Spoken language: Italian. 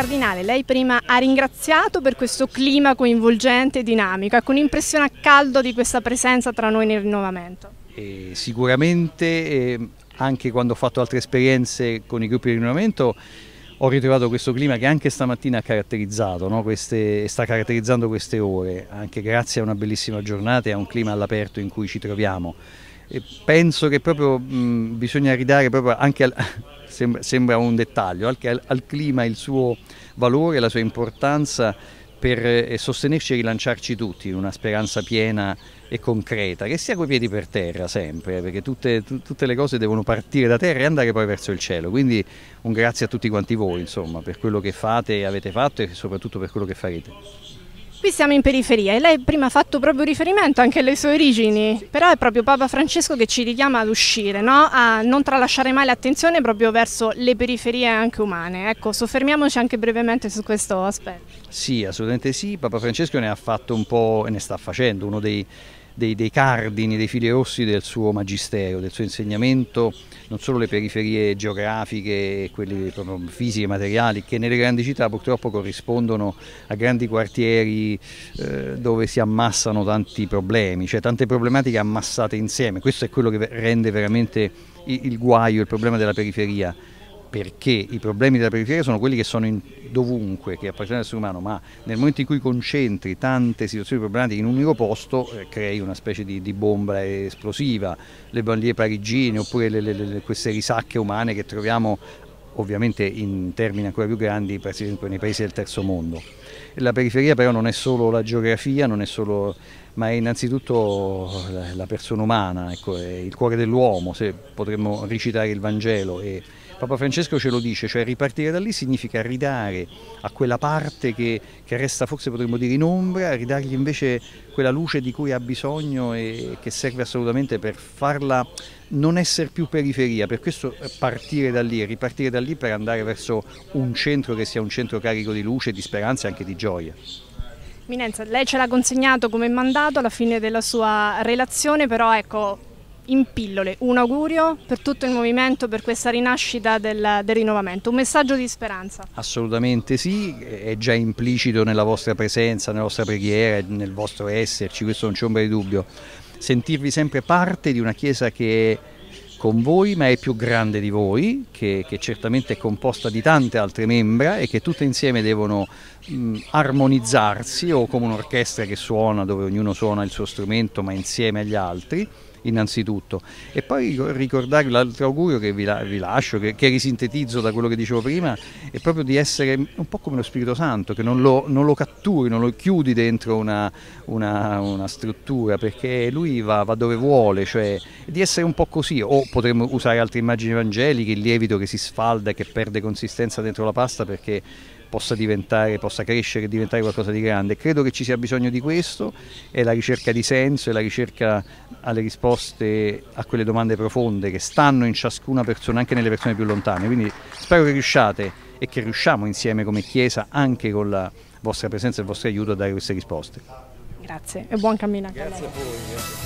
Cardinale, lei prima ha ringraziato per questo clima coinvolgente e dinamico, ecco un'impressione a caldo di questa presenza tra noi nel rinnovamento. Eh, sicuramente, eh, anche quando ho fatto altre esperienze con i gruppi di rinnovamento, ho ritrovato questo clima che anche stamattina ha caratterizzato no? queste, sta caratterizzando queste ore, anche grazie a una bellissima giornata e a un clima all'aperto in cui ci troviamo. E penso che proprio mh, bisogna ridare proprio anche al, sembra, sembra un dettaglio, al, al, clima il suo valore, la sua importanza per eh, sostenerci e rilanciarci tutti in una speranza piena e concreta, che sia coi piedi per terra sempre, eh, perché tutte, tutte, le cose devono partire da terra e andare poi verso il cielo. Quindi un grazie a tutti quanti voi, insomma, per quello che fate e avete fatto e soprattutto per quello che farete. Qui siamo in periferia e lei prima ha fatto proprio riferimento anche alle sue origini, però è proprio Papa Francesco che ci richiama ad uscire, no? a non tralasciare mai l'attenzione proprio verso le periferie anche umane. Ecco, soffermiamoci anche brevemente su questo aspetto. Sì, assolutamente sì, Papa Francesco ne ha fatto un po' e ne sta facendo uno dei dei, dei cardini, dei fili rossi del suo magistero, del suo insegnamento, non solo le periferie geografiche, quelle proprio fisiche, materiali, che nelle grandi città purtroppo corrispondono a grandi quartieri eh, dove si ammassano tanti problemi, cioè tante problematiche ammassate insieme. Questo è quello che rende veramente il, il guaio, il problema della periferia perché i problemi della periferia sono quelli che sono in, dovunque, che appartengono all'essere umano, ma nel momento in cui concentri tante situazioni problematiche in un unico posto eh, crei una specie di, di, bomba esplosiva, le bandiere parigine oppure le, le, le, queste risacche umane che troviamo ovviamente in termini ancora più grandi nei paesi del terzo mondo. La periferia però non è solo la geografia, è solo, ma è innanzitutto la persona umana, ecco, è il cuore dell'uomo, se potremmo ricitare il Vangelo. E, Papa Francesco ce lo dice, cioè ripartire da lì significa ridare a quella parte che, che resta forse potremmo dire in ombra, ridargli invece quella luce di cui ha bisogno e che serve assolutamente per farla non essere più periferia, per questo eh, partire da lì, ripartire da lì per andare verso un centro che sia un centro carico di luce, di speranza e anche di gioia. Minenza, lei ce l'ha consegnato come mandato alla fine della sua relazione, però ecco, in pillole un augurio per tutto il movimento, per questa rinascita del, del, rinnovamento, un messaggio di speranza. Assolutamente sì, è già implicito nella vostra presenza, nella vostra preghiera, nel vostro esserci, questo non c'è ombra di dubbio. Sentirvi sempre parte di una Chiesa che è con voi ma è più grande di voi, che, che certamente è composta di tante altre membra e che tutte insieme devono mh, armonizzarsi o come un'orchestra che suona dove ognuno suona il suo strumento ma insieme agli altri innanzitutto. E poi ricordarvi l'altro augurio che vi, la, vi lascio, che, che, risintetizzo da quello che dicevo prima, è proprio di essere un po' come lo Spirito Santo, che non lo, non lo catturi, non lo chiudi dentro una, una, una struttura, perché lui va, va, dove vuole, cioè di essere un po' così, o potremmo usare altre immagini evangeliche, il lievito che si sfalda e che perde consistenza dentro la pasta perché possa diventare, possa crescere e diventare qualcosa di grande. Credo che ci sia bisogno di questo, è la ricerca di senso, è la ricerca alle risposte a quelle domande profonde che stanno in ciascuna persona, anche nelle persone più lontane. Quindi spero che riusciate e che riusciamo insieme come Chiesa, anche con la vostra presenza e il vostro aiuto, a dare queste risposte. Grazie e buon cammino. Grazie a voi.